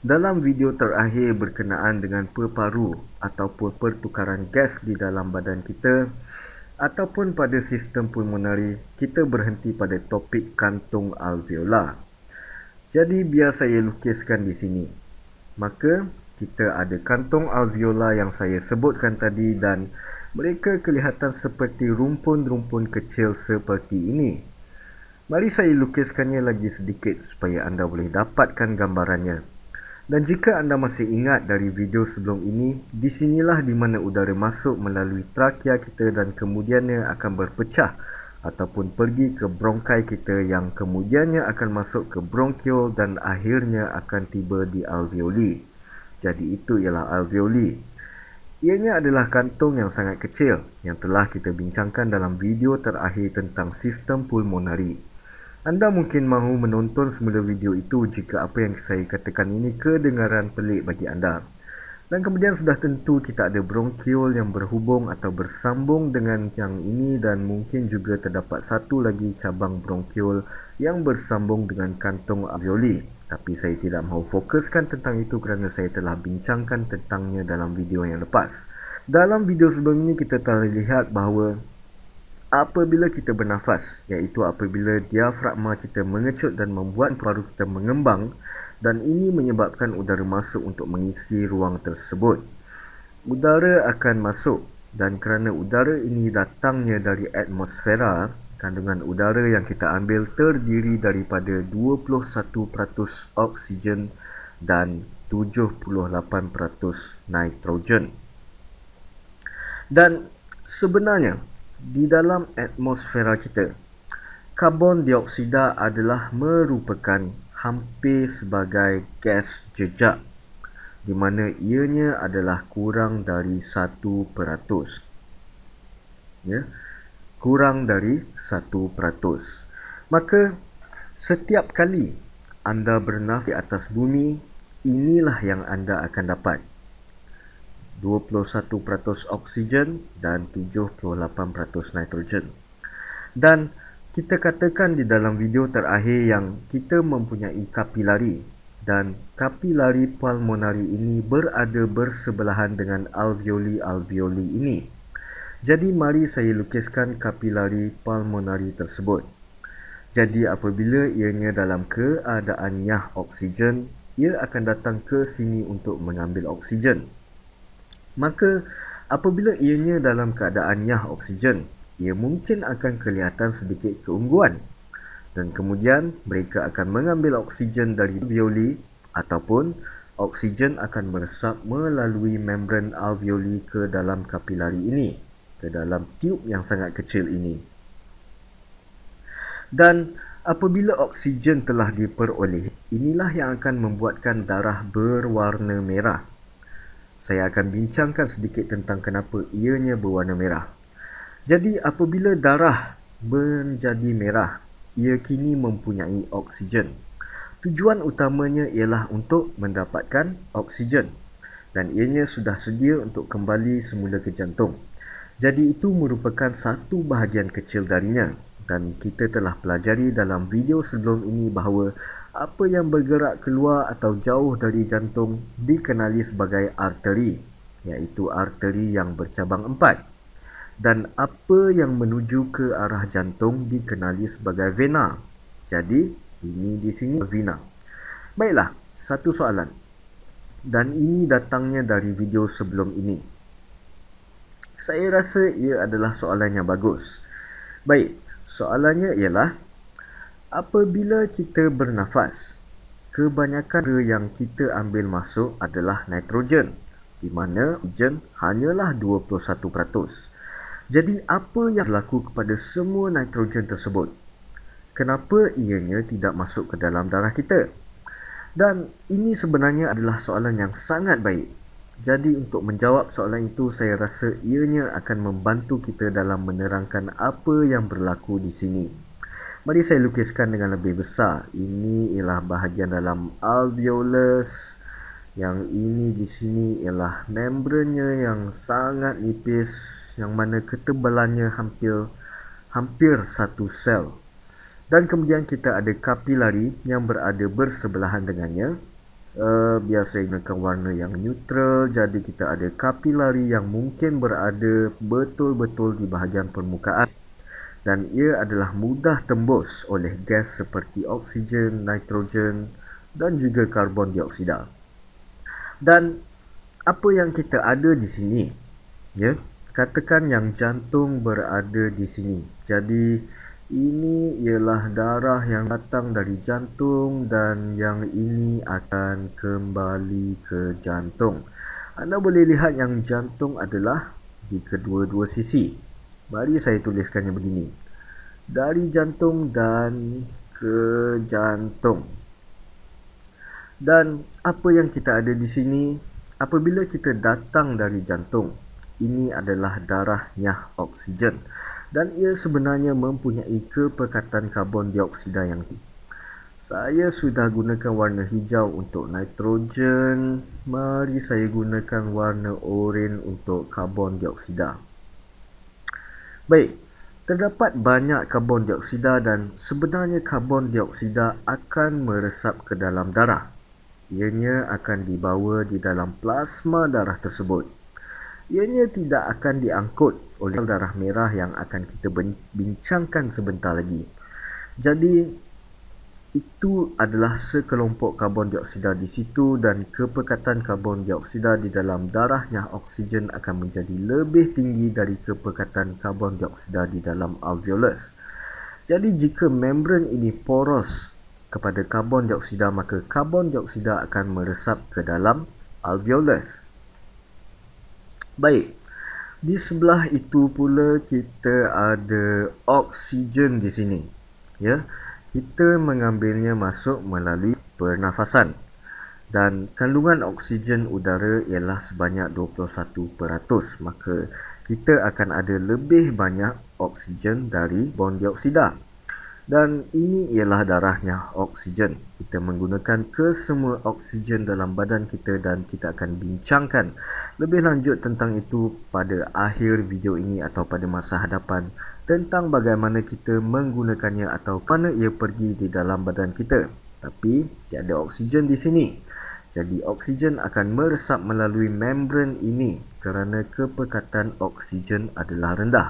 Dalam video terakhir berkenaan dengan peparu ataupun pertukaran gas di dalam badan kita ataupun pada sistem pulmonari, kita berhenti pada topik kantung alveola. Jadi biar saya lukiskan di sini. Maka kita ada kantung alveola yang saya sebutkan tadi dan mereka kelihatan seperti rumpun-rumpun kecil seperti ini. Mari saya lukiskannya lagi sedikit supaya anda boleh dapatkan gambarannya. Dan jika anda masih ingat dari video sebelum ini, di sinilah di mana udara masuk melalui trakea kita dan kemudiannya akan berpecah ataupun pergi ke bronkai kita yang kemudiannya akan masuk ke bronkiol dan akhirnya akan tiba di alveoli. Jadi itu ialah alveoli. Ianya adalah kantung yang sangat kecil yang telah kita bincangkan dalam video terakhir tentang sistem pulmonari. Anda mungkin mahu menonton semula video itu jika apa yang saya katakan ini kedengaran pelik bagi anda. Dan kemudian sudah tentu kita ada bronkiol yang berhubung atau bersambung dengan yang ini dan mungkin juga terdapat satu lagi cabang bronkiol yang bersambung dengan kantung alveoli. Tapi saya tidak mahu fokuskan tentang itu kerana saya telah bincangkan tentangnya dalam video yang lepas. Dalam video sebelum ini kita telah lihat bahawa apabila kita bernafas iaitu apabila diafragma kita mengecut dan membuat paru kita mengembang dan ini menyebabkan udara masuk untuk mengisi ruang tersebut udara akan masuk dan kerana udara ini datangnya dari atmosfera kandungan udara yang kita ambil terdiri daripada 21% oksigen dan 78% nitrogen dan sebenarnya di dalam atmosfera kita. Karbon dioksida adalah merupakan hampir sebagai gas jejak di mana ianya adalah kurang dari 1%. Ya. Kurang dari 1%. Maka setiap kali anda bernafas di atas bumi, inilah yang anda akan dapat. 21% oksigen dan 78% nitrogen. Dan kita katakan di dalam video terakhir yang kita mempunyai kapilari dan kapilari pulmonari ini berada bersebelahan dengan alveoli-alveoli ini. Jadi mari saya lukiskan kapilari pulmonari tersebut. Jadi apabila ianya dalam keadaan nyah oksigen, ia akan datang ke sini untuk mengambil oksigen. Maka apabila ianya dalam keadaan nyah oksigen, ia mungkin akan kelihatan sedikit keungguan dan kemudian mereka akan mengambil oksigen dari alveoli ataupun oksigen akan meresap melalui membran alveoli ke dalam kapilari ini ke dalam tiub yang sangat kecil ini dan apabila oksigen telah diperoleh inilah yang akan membuatkan darah berwarna merah saya akan bincangkan sedikit tentang kenapa ianya berwarna merah. Jadi apabila darah menjadi merah, ia kini mempunyai oksigen. Tujuan utamanya ialah untuk mendapatkan oksigen dan ianya sudah sedia untuk kembali semula ke jantung. Jadi itu merupakan satu bahagian kecil darinya dan kita telah pelajari dalam video sebelum ini bahawa apa yang bergerak keluar atau jauh dari jantung dikenali sebagai arteri iaitu arteri yang bercabang empat dan apa yang menuju ke arah jantung dikenali sebagai vena jadi ini di sini vena baiklah satu soalan dan ini datangnya dari video sebelum ini saya rasa ia adalah soalan yang bagus baik soalannya ialah Apabila kita bernafas, kebanyakan udara yang kita ambil masuk adalah nitrogen di mana oksigen hanyalah 21%. Jadi apa yang berlaku kepada semua nitrogen tersebut? Kenapa ianya tidak masuk ke dalam darah kita? Dan ini sebenarnya adalah soalan yang sangat baik. Jadi untuk menjawab soalan itu saya rasa ianya akan membantu kita dalam menerangkan apa yang berlaku di sini. Mari saya lukiskan dengan lebih besar. Ini ialah bahagian dalam alveolus. Yang ini di sini ialah membrannya yang sangat nipis yang mana ketebalannya hampir hampir satu sel. Dan kemudian kita ada kapilari yang berada bersebelahan dengannya. Uh, eh, biasa gunakan warna yang neutral jadi kita ada kapilari yang mungkin berada betul-betul di bahagian permukaan dan ia adalah mudah tembus oleh gas seperti oksigen, nitrogen dan juga karbon dioksida. Dan apa yang kita ada di sini? Ya, katakan yang jantung berada di sini. Jadi ini ialah darah yang datang dari jantung dan yang ini akan kembali ke jantung. Anda boleh lihat yang jantung adalah di kedua-dua sisi. Mari saya tuliskannya begini. Dari jantung dan ke jantung. Dan apa yang kita ada di sini apabila kita datang dari jantung. Ini adalah darahnya oksigen dan ia sebenarnya mempunyai kepekatan karbon dioksida yang tinggi. Saya sudah gunakan warna hijau untuk nitrogen. Mari saya gunakan warna oranye untuk karbon dioksida. Baik, terdapat banyak karbon dioksida dan sebenarnya karbon dioksida akan meresap ke dalam darah. Ianya akan dibawa di dalam plasma darah tersebut. Ianya tidak akan diangkut oleh darah merah yang akan kita bincangkan sebentar lagi. Jadi, itu adalah sekelompok karbon dioksida di situ dan kepekatan karbon dioksida di dalam darahnya oksigen akan menjadi lebih tinggi dari kepekatan karbon dioksida di dalam alveolus. Jadi jika membran ini poros kepada karbon dioksida maka karbon dioksida akan meresap ke dalam alveolus. Baik. Di sebelah itu pula kita ada oksigen di sini. Ya. Yeah kita mengambilnya masuk melalui pernafasan dan kandungan oksigen udara ialah sebanyak 21% maka kita akan ada lebih banyak oksigen dari bond dan ini ialah darahnya oksigen. Kita menggunakan kesemua oksigen dalam badan kita dan kita akan bincangkan lebih lanjut tentang itu pada akhir video ini atau pada masa hadapan tentang bagaimana kita menggunakannya atau mana ia pergi di dalam badan kita. Tapi tiada oksigen di sini. Jadi oksigen akan meresap melalui membran ini kerana kepekatan oksigen adalah rendah.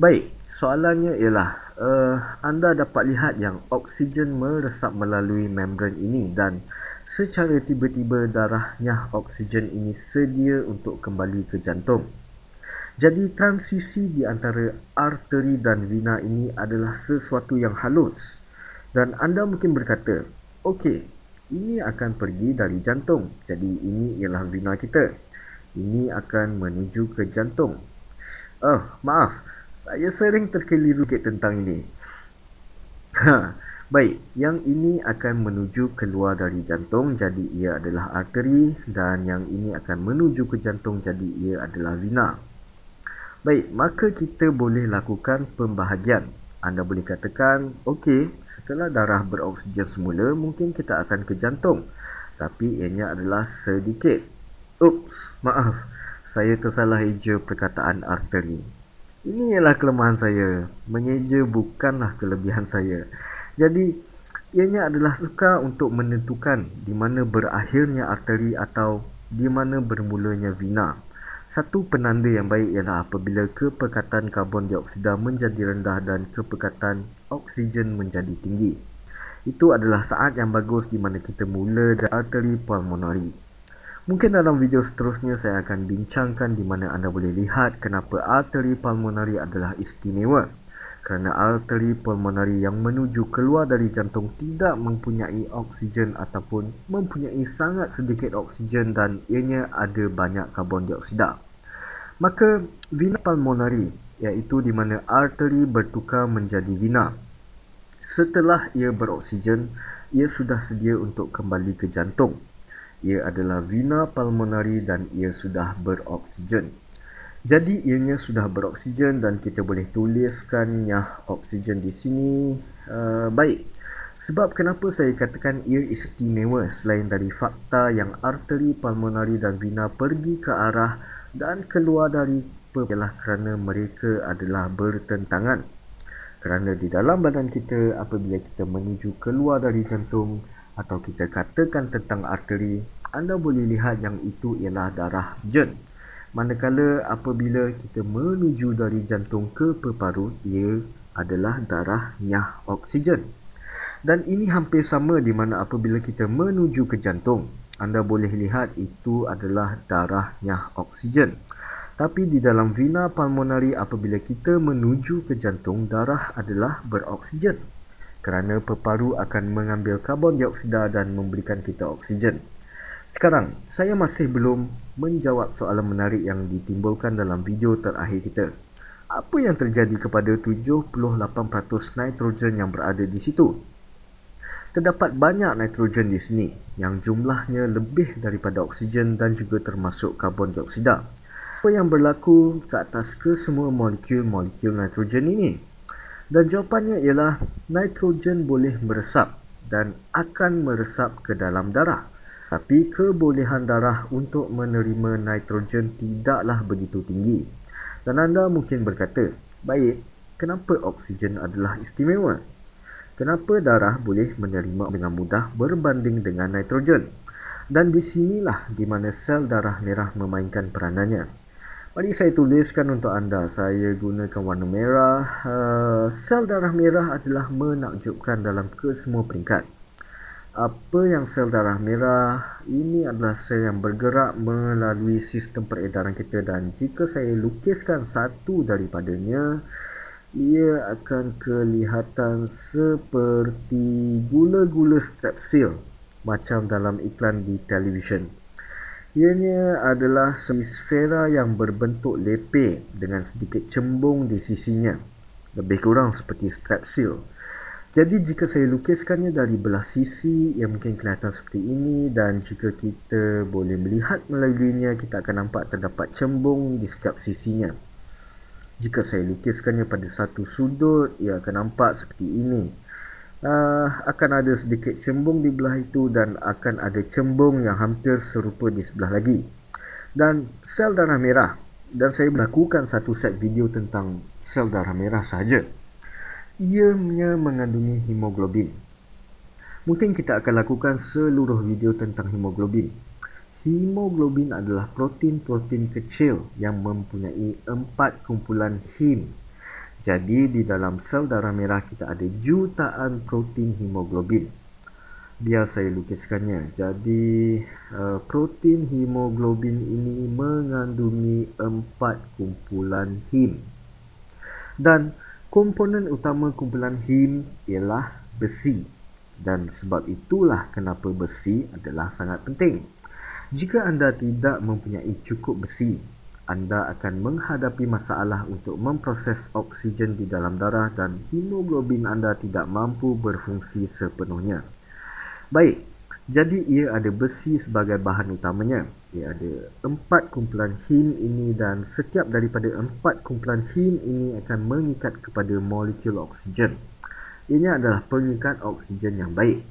Baik, soalannya ialah uh, anda dapat lihat yang oksigen meresap melalui membran ini dan secara tiba-tiba darahnya oksigen ini sedia untuk kembali ke jantung. Jadi transisi di antara arteri dan vena ini adalah sesuatu yang halus. Dan anda mungkin berkata, okey, ini akan pergi dari jantung. Jadi ini ialah vena kita. Ini akan menuju ke jantung. Oh, maaf. Saya sering terkeliru ke tentang ini. Ha. Baik, yang ini akan menuju keluar dari jantung jadi ia adalah arteri dan yang ini akan menuju ke jantung jadi ia adalah vena. Baik, maka kita boleh lakukan pembahagian. Anda boleh katakan, okey, setelah darah beroksigen semula, mungkin kita akan ke jantung. Tapi ianya adalah sedikit. Oops, maaf. Saya tersalah eja perkataan arteri. Inilah kelemahan saya. Mengeja bukanlah kelebihan saya. Jadi, ianya adalah suka untuk menentukan di mana berakhirnya arteri atau di mana bermulanya vena. Satu penanda yang baik ialah apabila kepekatan karbon dioksida menjadi rendah dan kepekatan oksigen menjadi tinggi. Itu adalah saat yang bagus di mana kita mula dari arteri pulmonari. Mungkin dalam video seterusnya saya akan bincangkan di mana anda boleh lihat kenapa arteri pulmonari adalah istimewa. Kerana arteri pulmonari yang menuju keluar dari jantung tidak mempunyai oksigen ataupun mempunyai sangat sedikit oksigen dan ianya ada banyak karbon dioksida. Maka vena pulmonari iaitu di mana arteri bertukar menjadi vena. Setelah ia beroksigen, ia sudah sedia untuk kembali ke jantung ia adalah vena pulmonari dan ia sudah beroksigen. Jadi ianya sudah beroksigen dan kita boleh tuliskannya oksigen di sini uh, baik. Sebab kenapa saya katakan ia istimewa selain dari fakta yang arteri pulmonari dan vena pergi ke arah dan keluar dari ialah kerana mereka adalah bertentangan. Kerana di dalam badan kita apabila kita menuju keluar dari jantung atau kita katakan tentang arteri, anda boleh lihat yang itu ialah darah jen. Manakala apabila kita menuju dari jantung ke peparut, ia adalah darah nyah oksigen. Dan ini hampir sama di mana apabila kita menuju ke jantung. Anda boleh lihat itu adalah darah nyah oksigen. Tapi di dalam vena pulmonari apabila kita menuju ke jantung, darah adalah beroksigen kerana peparu akan mengambil karbon dioksida dan memberikan kita oksigen. Sekarang, saya masih belum menjawab soalan menarik yang ditimbulkan dalam video terakhir kita. Apa yang terjadi kepada 78% nitrogen yang berada di situ? Terdapat banyak nitrogen di sini yang jumlahnya lebih daripada oksigen dan juga termasuk karbon dioksida. Apa yang berlaku ke atas ke semua molekul-molekul nitrogen ini? Dan jawapannya ialah nitrogen boleh meresap dan akan meresap ke dalam darah. Tapi kebolehan darah untuk menerima nitrogen tidaklah begitu tinggi. Dan anda mungkin berkata, baik, kenapa oksigen adalah istimewa? Kenapa darah boleh menerima dengan mudah berbanding dengan nitrogen? Dan di sinilah di mana sel darah merah memainkan peranannya. Mari saya tuliskan untuk anda. Saya gunakan warna merah. Uh, sel darah merah adalah menakjubkan dalam kesemua peringkat. Apa yang sel darah merah? Ini adalah sel yang bergerak melalui sistem peredaran kita dan jika saya lukiskan satu daripadanya, ia akan kelihatan seperti gula-gula strepsil macam dalam iklan di televisyen. Ianya adalah semisfera yang berbentuk lepek dengan sedikit cembung di sisinya. Lebih kurang seperti strepsil. Jadi jika saya lukiskannya dari belah sisi ia mungkin kelihatan seperti ini dan jika kita boleh melihat melaluinya kita akan nampak terdapat cembung di setiap sisinya. Jika saya lukiskannya pada satu sudut ia akan nampak seperti ini uh, akan ada sedikit cembung di belah itu dan akan ada cembung yang hampir serupa di sebelah lagi. Dan sel darah merah. Dan saya melakukan satu set video tentang sel darah merah sahaja. Ianya mengandungi hemoglobin. Mungkin kita akan lakukan seluruh video tentang hemoglobin. Hemoglobin adalah protein-protein kecil yang mempunyai empat kumpulan heme jadi di dalam sel darah merah kita ada jutaan protein hemoglobin. Biar saya lukiskannya. Jadi eh, protein hemoglobin ini mengandungi empat kumpulan hem. Dan komponen utama kumpulan hem ialah besi. Dan sebab itulah kenapa besi adalah sangat penting. Jika anda tidak mempunyai cukup besi, anda akan menghadapi masalah untuk memproses oksigen di dalam darah dan hemoglobin anda tidak mampu berfungsi sepenuhnya. Baik, jadi ia ada besi sebagai bahan utamanya. Ia ada empat kumpulan hem ini dan setiap daripada empat kumpulan hem ini akan mengikat kepada molekul oksigen. Ianya adalah pengikat oksigen yang baik.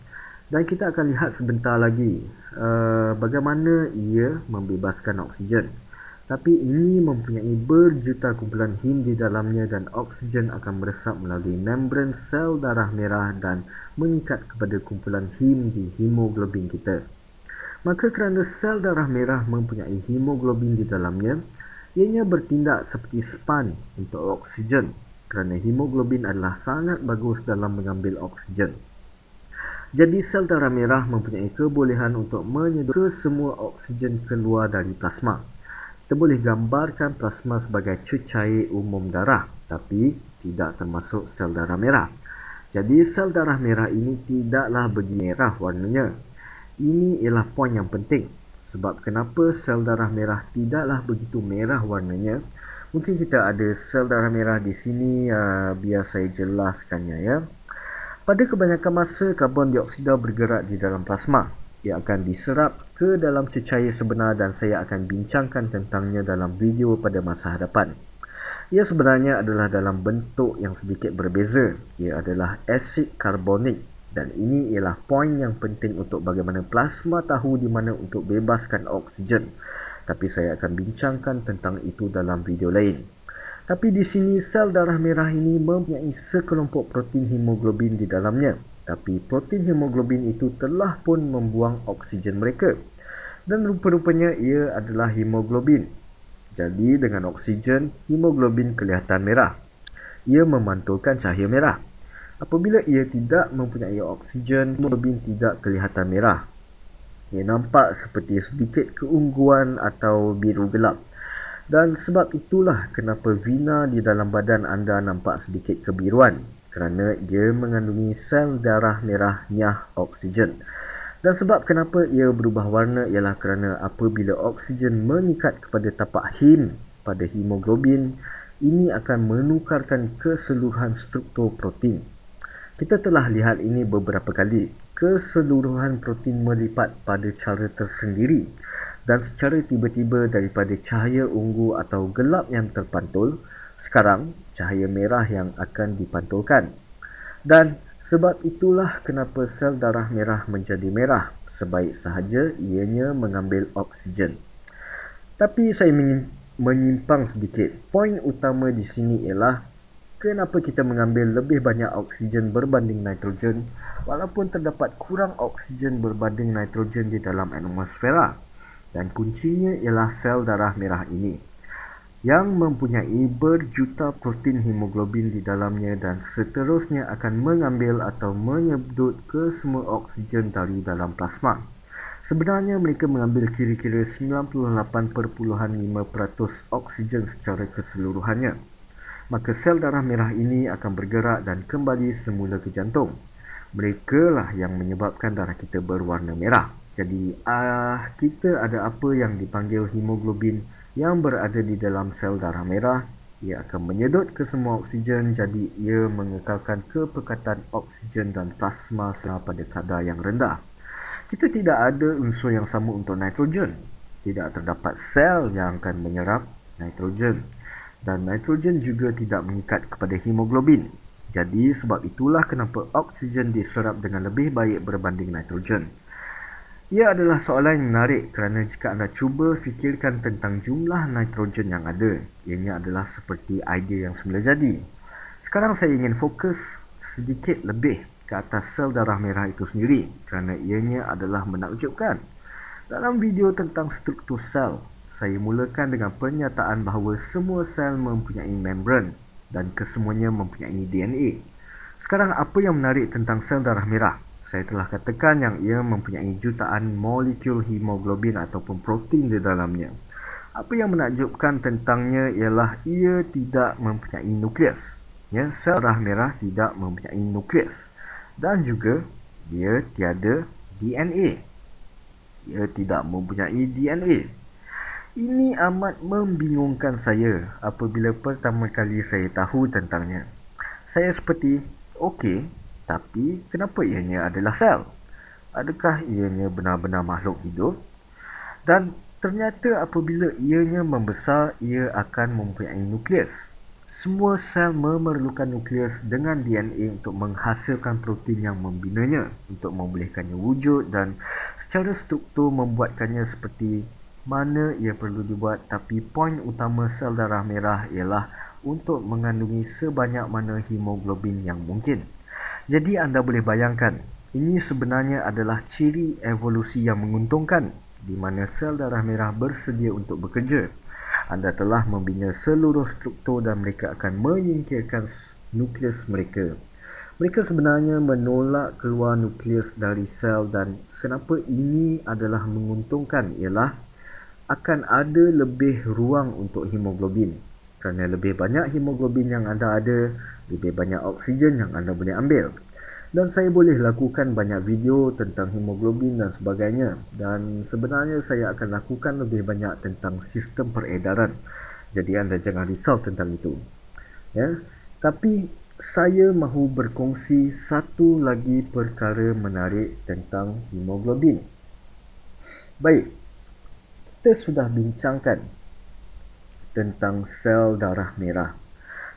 Dan kita akan lihat sebentar lagi uh, bagaimana ia membebaskan oksigen tapi ini mempunyai berjuta kumpulan hin di dalamnya dan oksigen akan meresap melalui membran sel darah merah dan mengikat kepada kumpulan hin di hemoglobin kita. Maka kerana sel darah merah mempunyai hemoglobin di dalamnya, ianya bertindak seperti span untuk oksigen kerana hemoglobin adalah sangat bagus dalam mengambil oksigen. Jadi sel darah merah mempunyai kebolehan untuk menyedut semua oksigen keluar dari plasma kita boleh gambarkan plasma sebagai cecair umum darah tapi tidak termasuk sel darah merah. Jadi sel darah merah ini tidaklah begini merah warnanya. Ini ialah poin yang penting. Sebab kenapa sel darah merah tidaklah begitu merah warnanya? Mungkin kita ada sel darah merah di sini uh, biar saya jelaskannya ya. Pada kebanyakan masa karbon dioksida bergerak di dalam plasma ia akan diserap ke dalam cecair sebenar dan saya akan bincangkan tentangnya dalam video pada masa hadapan. Ia sebenarnya adalah dalam bentuk yang sedikit berbeza. Ia adalah asid karbonik dan ini ialah poin yang penting untuk bagaimana plasma tahu di mana untuk bebaskan oksigen. Tapi saya akan bincangkan tentang itu dalam video lain. Tapi di sini sel darah merah ini mempunyai sekelompok protein hemoglobin di dalamnya tetapi protein hemoglobin itu telah pun membuang oksigen mereka. Dan rupa-rupanya ia adalah hemoglobin. Jadi dengan oksigen, hemoglobin kelihatan merah. Ia memantulkan cahaya merah. Apabila ia tidak mempunyai oksigen, hemoglobin tidak kelihatan merah. Ia nampak seperti sedikit keungguan atau biru gelap. Dan sebab itulah kenapa vena di dalam badan anda nampak sedikit kebiruan kerana ia mengandungi sel darah merah nyah oksigen. Dan sebab kenapa ia berubah warna ialah kerana apabila oksigen meningkat kepada tapak hem pada hemoglobin, ini akan menukarkan keseluruhan struktur protein. Kita telah lihat ini beberapa kali. Keseluruhan protein melipat pada cara tersendiri dan secara tiba-tiba daripada cahaya ungu atau gelap yang terpantul, sekarang cahaya merah yang akan dipantulkan. Dan sebab itulah kenapa sel darah merah menjadi merah. Sebaik sahaja ianya mengambil oksigen. Tapi saya menyimpang sedikit. Poin utama di sini ialah kenapa kita mengambil lebih banyak oksigen berbanding nitrogen walaupun terdapat kurang oksigen berbanding nitrogen di dalam atmosfera. Dan kuncinya ialah sel darah merah ini yang mempunyai berjuta protein hemoglobin di dalamnya dan seterusnya akan mengambil atau menyedut ke semua oksigen dari dalam plasma. Sebenarnya mereka mengambil kira-kira 98.5% oksigen secara keseluruhannya. Maka sel darah merah ini akan bergerak dan kembali semula ke jantung. Mereka lah yang menyebabkan darah kita berwarna merah. Jadi ah uh, kita ada apa yang dipanggil hemoglobin yang berada di dalam sel darah merah ia akan menyedut ke semua oksigen jadi ia mengekalkan kepekatan oksigen dan plasma sel pada kadar yang rendah kita tidak ada unsur yang sama untuk nitrogen tidak terdapat sel yang akan menyerap nitrogen dan nitrogen juga tidak mengikat kepada hemoglobin jadi sebab itulah kenapa oksigen diserap dengan lebih baik berbanding nitrogen ia adalah soalan yang menarik kerana jika anda cuba fikirkan tentang jumlah nitrogen yang ada, ianya adalah seperti idea yang semula jadi. Sekarang saya ingin fokus sedikit lebih ke atas sel darah merah itu sendiri kerana ianya adalah menakjubkan. Dalam video tentang struktur sel, saya mulakan dengan pernyataan bahawa semua sel mempunyai membran dan kesemuanya mempunyai DNA. Sekarang apa yang menarik tentang sel darah merah? saya telah katakan yang ia mempunyai jutaan molekul hemoglobin ataupun protein di dalamnya. Apa yang menakjubkan tentangnya ialah ia tidak mempunyai nukleus. Ya, sel darah merah tidak mempunyai nukleus dan juga dia tiada DNA. Ia tidak mempunyai DNA. Ini amat membingungkan saya apabila pertama kali saya tahu tentangnya. Saya seperti, okey, tapi kenapa ianya adalah sel? Adakah ianya benar-benar makhluk hidup? Dan ternyata apabila ianya membesar, ia akan mempunyai nukleus. Semua sel memerlukan nukleus dengan DNA untuk menghasilkan protein yang membinanya untuk membolehkannya wujud dan secara struktur membuatkannya seperti mana ia perlu dibuat tapi poin utama sel darah merah ialah untuk mengandungi sebanyak mana hemoglobin yang mungkin. Jadi anda boleh bayangkan, ini sebenarnya adalah ciri evolusi yang menguntungkan di mana sel darah merah bersedia untuk bekerja. Anda telah membina seluruh struktur dan mereka akan menyingkirkan nukleus mereka. Mereka sebenarnya menolak keluar nukleus dari sel dan kenapa ini adalah menguntungkan ialah akan ada lebih ruang untuk hemoglobin. Kerana lebih banyak hemoglobin yang anda ada, lebih banyak oksigen yang anda boleh ambil dan saya boleh lakukan banyak video tentang hemoglobin dan sebagainya dan sebenarnya saya akan lakukan lebih banyak tentang sistem peredaran jadi anda jangan risau tentang itu ya tapi saya mahu berkongsi satu lagi perkara menarik tentang hemoglobin baik kita sudah bincangkan tentang sel darah merah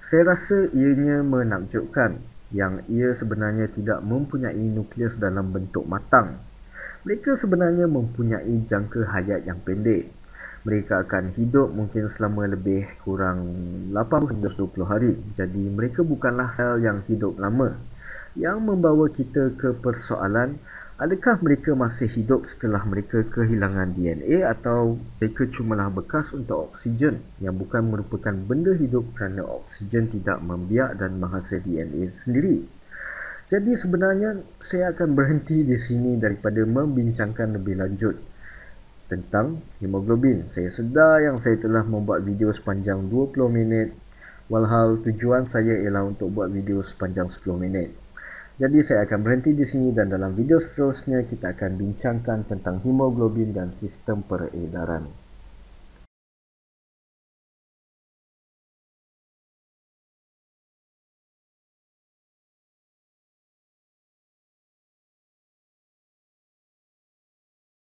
saya rasa ianya menakjubkan yang ia sebenarnya tidak mempunyai nukleus dalam bentuk matang. Mereka sebenarnya mempunyai jangka hayat yang pendek. Mereka akan hidup mungkin selama lebih kurang hingga 20 hari. Jadi mereka bukanlah sel yang hidup lama. Yang membawa kita ke persoalan Adakah mereka masih hidup setelah mereka kehilangan DNA atau mereka cumalah bekas untuk oksigen yang bukan merupakan benda hidup kerana oksigen tidak membiak dan menghasil DNA sendiri? Jadi sebenarnya saya akan berhenti di sini daripada membincangkan lebih lanjut tentang hemoglobin. Saya sedar yang saya telah membuat video sepanjang 20 minit walhal tujuan saya ialah untuk buat video sepanjang 10 minit. Jadi saya akan berhenti di sini dan dalam video seterusnya kita akan bincangkan tentang hemoglobin dan sistem peredaran.